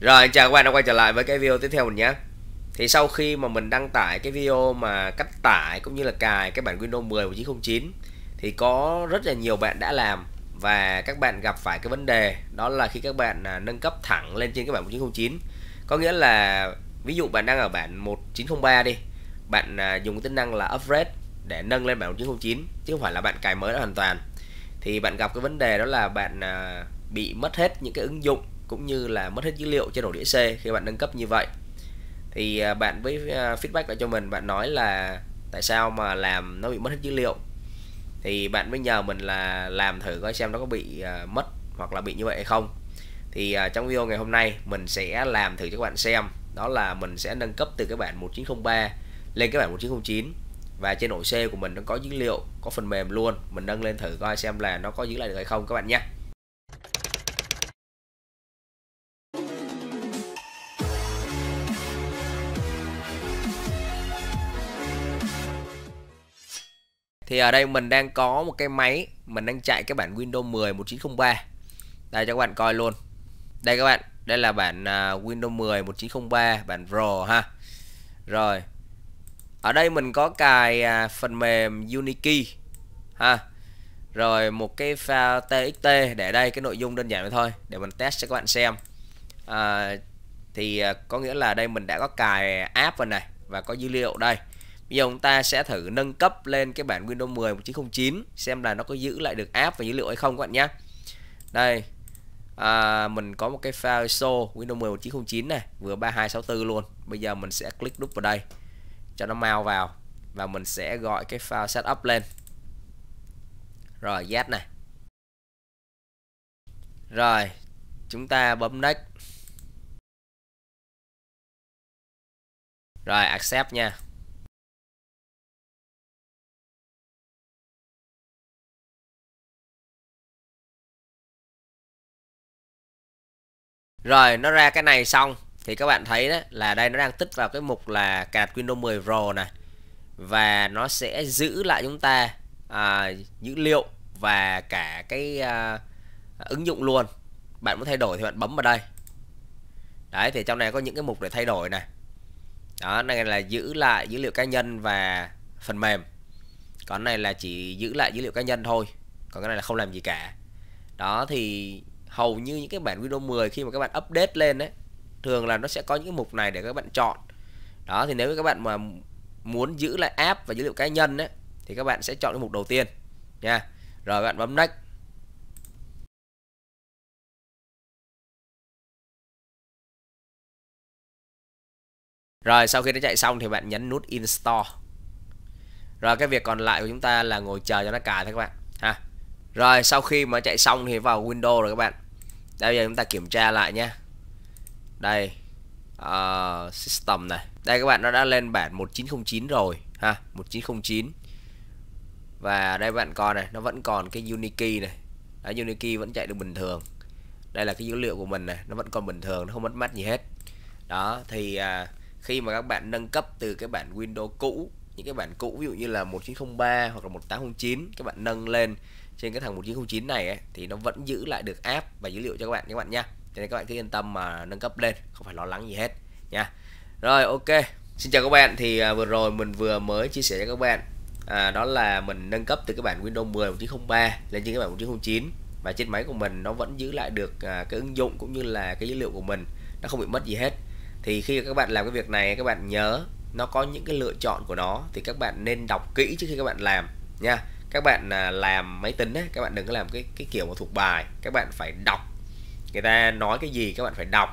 Rồi chào các bạn đã quay trở lại với cái video tiếp theo mình nhé Thì sau khi mà mình đăng tải cái video mà cách tải cũng như là cài cái bản Windows 10 và 909 Thì có rất là nhiều bạn đã làm và các bạn gặp phải cái vấn đề đó là khi các bạn à, nâng cấp thẳng lên trên cái bản 1909 Có nghĩa là ví dụ bạn đang ở bản 1903 đi Bạn à, dùng tính năng là upgrade để nâng lên bản 1909 chứ không phải là bạn cài mới hoàn toàn Thì bạn gặp cái vấn đề đó là bạn à, bị mất hết những cái ứng dụng cũng như là mất hết dữ liệu trên ổ đĩa C khi bạn nâng cấp như vậy thì à, bạn với à, feedback lại cho mình bạn nói là tại sao mà làm nó bị mất hết dữ liệu thì bạn mới nhờ mình là làm thử coi xem nó có bị à, mất hoặc là bị như vậy hay không thì trong video ngày hôm nay mình sẽ làm thử cho các bạn xem đó là mình sẽ nâng cấp từ cái bản 1903 lên cái bản 1909 và trên ổ C của mình nó có dữ liệu có phần mềm luôn mình nâng lên thử coi xem là nó có giữ lại được hay không các bạn nhé thì ở đây mình đang có một cái máy mình đang chạy cái bản Windows 10 1903 đây cho các bạn coi luôn đây các bạn đây là bản à, Windows 10 1903 bản Pro ha rồi ở đây mình có cài à, phần mềm Unikey ha rồi một cái file txt để đây cái nội dung đơn giản thôi để mình test cho các bạn xem à, thì à, có nghĩa là đây mình đã có cài app vào này và có dữ liệu đây Bây giờ chúng ta sẽ thử nâng cấp lên cái bản Windows 10 1909 xem là nó có giữ lại được app và dữ liệu hay không các bạn nhé. Đây. À, mình có một cái file ISO Windows 10 1909 này, vừa 3264 luôn. Bây giờ mình sẽ click đúp vào đây cho nó mau vào và mình sẽ gọi cái file setup lên. Rồi Z này. Rồi, chúng ta bấm next. Rồi accept nha. rồi nó ra cái này xong thì các bạn thấy đó là đây nó đang tích vào cái mục là cài Windows 10 Pro này và nó sẽ giữ lại chúng ta à, dữ liệu và cả cái à, ứng dụng luôn bạn muốn thay đổi thì bạn bấm vào đây đấy thì trong này có những cái mục để thay đổi này đó này là giữ lại dữ liệu cá nhân và phần mềm còn này là chỉ giữ lại dữ liệu cá nhân thôi còn cái này là không làm gì cả đó thì hầu như những cái bản Windows 10 khi mà các bạn update lên đấy thường là nó sẽ có những mục này để các bạn chọn đó thì nếu các bạn mà muốn giữ lại app và dữ liệu cá nhân đấy thì các bạn sẽ chọn cái mục đầu tiên nha rồi bạn bấm next Rồi sau khi nó chạy xong thì bạn nhấn nút install. Rồi cái việc còn lại của chúng ta là ngồi chờ cho nó cài thôi các bạn ha rồi sau khi mà chạy xong thì vào Windows rồi các bạn đây giờ chúng ta kiểm tra lại nhé đây uh, system này đây các bạn nó đã lên bản 1909 rồi ha 1909 và đây bạn coi này nó vẫn còn cái Unikey này Đó, Unikey vẫn chạy được bình thường đây là cái dữ liệu của mình này nó vẫn còn bình thường nó không mất mát gì hết đó thì à, khi mà các bạn nâng cấp từ cái bản Windows cũ những cái bản cũ ví dụ như là 1903 hoặc là 1809 các bạn nâng lên trên cái thằng 1909 này ấy, thì nó vẫn giữ lại được app và dữ liệu cho các bạn các bạn nha cho nên các bạn cứ yên tâm mà nâng cấp lên không phải lo lắng gì hết nha rồi ok xin chào các bạn thì à, vừa rồi mình vừa mới chia sẻ cho các bạn à, đó là mình nâng cấp từ cái bản Windows 10 1903 lên trên cái bản 1909 và trên máy của mình nó vẫn giữ lại được à, cái ứng dụng cũng như là cái dữ liệu của mình nó không bị mất gì hết thì khi các bạn làm cái việc này các bạn nhớ nó có những cái lựa chọn của nó thì các bạn nên đọc kỹ trước khi các bạn làm nha các bạn à, làm máy tính á, các bạn đừng có làm cái cái kiểu mà thuộc bài các bạn phải đọc người ta nói cái gì các bạn phải đọc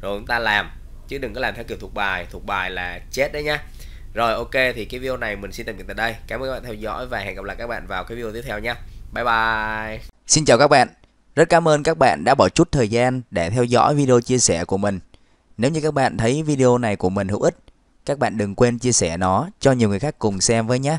rồi chúng ta làm chứ đừng có làm theo kiểu thuộc bài thuộc bài là chết đấy nhá rồi ok thì cái video này mình xin tạm dừng tại đây cảm ơn các bạn theo dõi và hẹn gặp lại các bạn vào cái video tiếp theo nha bye bye xin chào các bạn rất cảm ơn các bạn đã bỏ chút thời gian để theo dõi video chia sẻ của mình nếu như các bạn thấy video này của mình hữu ích các bạn đừng quên chia sẻ nó cho nhiều người khác cùng xem với nhé